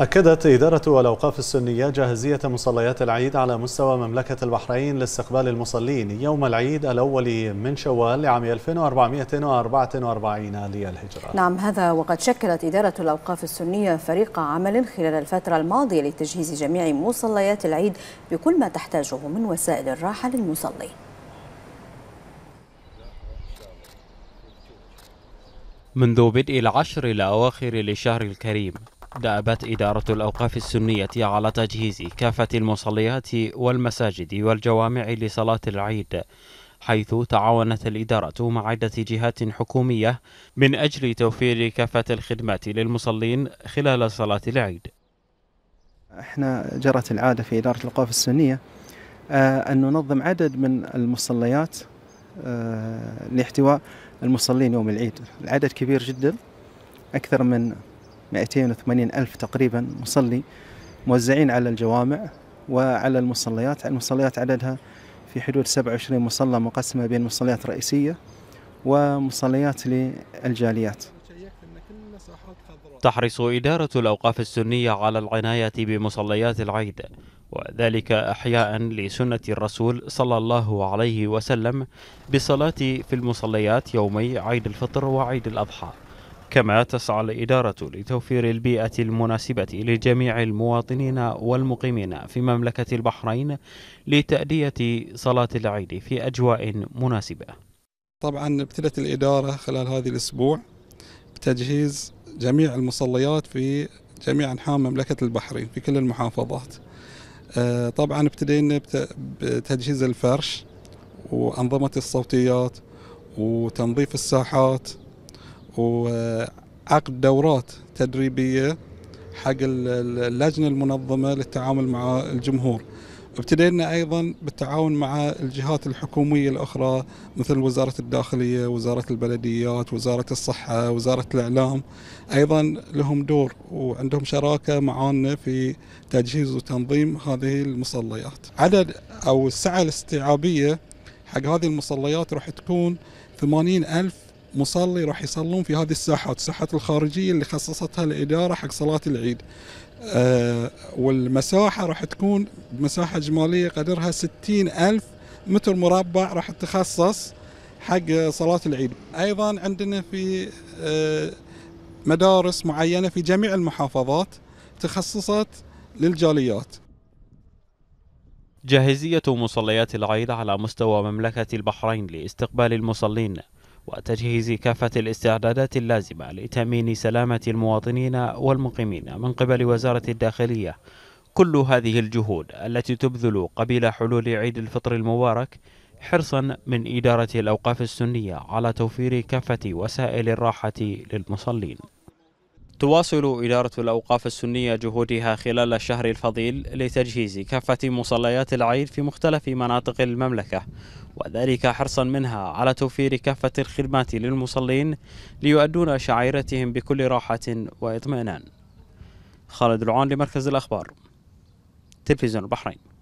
أكدت إدارة الأوقاف السنية جاهزية مصليات العيد على مستوى مملكة البحرين لاستقبال المصلين يوم العيد الأول من شوال لعام 1444 للهجرة نعم هذا وقد شكلت إدارة الأوقاف السنية فريق عمل خلال الفترة الماضية لتجهيز جميع مصليات العيد بكل ما تحتاجه من وسائل الراحة للمصلين منذ بدء العشر الأواخر لشهر الكريم دأبت إدارة الأوقاف السنية على تجهيز كافة المصليات والمساجد والجوامع لصلاة العيد حيث تعاونت الإدارة مع عدة جهات حكومية من أجل توفير كافة الخدمات للمصلين خلال صلاة العيد احنا جرت العادة في إدارة الأوقاف السنية آه، أن ننظم عدد من المصليات آه، لاحتواء المصلين يوم العيد العدد كبير جدا أكثر من 280 ألف تقريبا مصلي موزعين على الجوامع وعلى المصليات المصليات عددها في حدود 27 مصلى مقسمة بين مصليات رئيسية ومصليات للجاليات تحرص إدارة الأوقاف السنية على العناية بمصليات العيد وذلك أحياء لسنة الرسول صلى الله عليه وسلم بالصلاة في المصليات يومي عيد الفطر وعيد الأضحى كما تسعى الإدارة لتوفير البيئة المناسبة لجميع المواطنين والمقيمين في مملكة البحرين لتأدية صلاة العيد في أجواء مناسبة طبعا ابتدت الإدارة خلال هذه الأسبوع بتجهيز جميع المصليات في جميع أنحاء مملكة البحرين في كل المحافظات آه، طبعا ابتدينا بتجهيز الفرش وأنظمة الصوتيات وتنظيف الساحات وعقد دورات تدريبيه حق اللجنه المنظمه للتعامل مع الجمهور. ابتدينا ايضا بالتعاون مع الجهات الحكوميه الاخرى مثل وزاره الداخليه، وزاره البلديات، وزاره الصحه، وزاره الاعلام. ايضا لهم دور وعندهم شراكه معانا في تجهيز وتنظيم هذه المصليات. عدد او السعه الاستيعابيه حق هذه المصليات راح تكون 80 ألف مصلي راح يصلون في هذه الساحات الساحات الخارجية اللي خصصتها الإدارة حق صلاة العيد آه والمساحة راح تكون مساحة إجمالية قدرها 60 ألف متر مربع راح تخصص حق صلاة العيد أيضا عندنا في آه مدارس معينة في جميع المحافظات تخصصت للجاليات جاهزية مصليات العيد على مستوى مملكة البحرين لاستقبال المصلين وتجهيز كافة الاستعدادات اللازمة لتأمين سلامة المواطنين والمقيمين من قبل وزارة الداخلية كل هذه الجهود التي تبذل قبيل حلول عيد الفطر المبارك حرصا من إدارة الأوقاف السنية على توفير كافة وسائل الراحة للمصلين تواصل إدارة الأوقاف السنية جهودها خلال الشهر الفضيل لتجهيز كافة مصليات العيد في مختلف مناطق المملكة وذلك حرصا منها على توفير كافة الخدمات للمصلين ليؤدون شعيرتهم بكل راحة وإطمئنان خالد العون لمركز الأخبار تلفزيون البحرين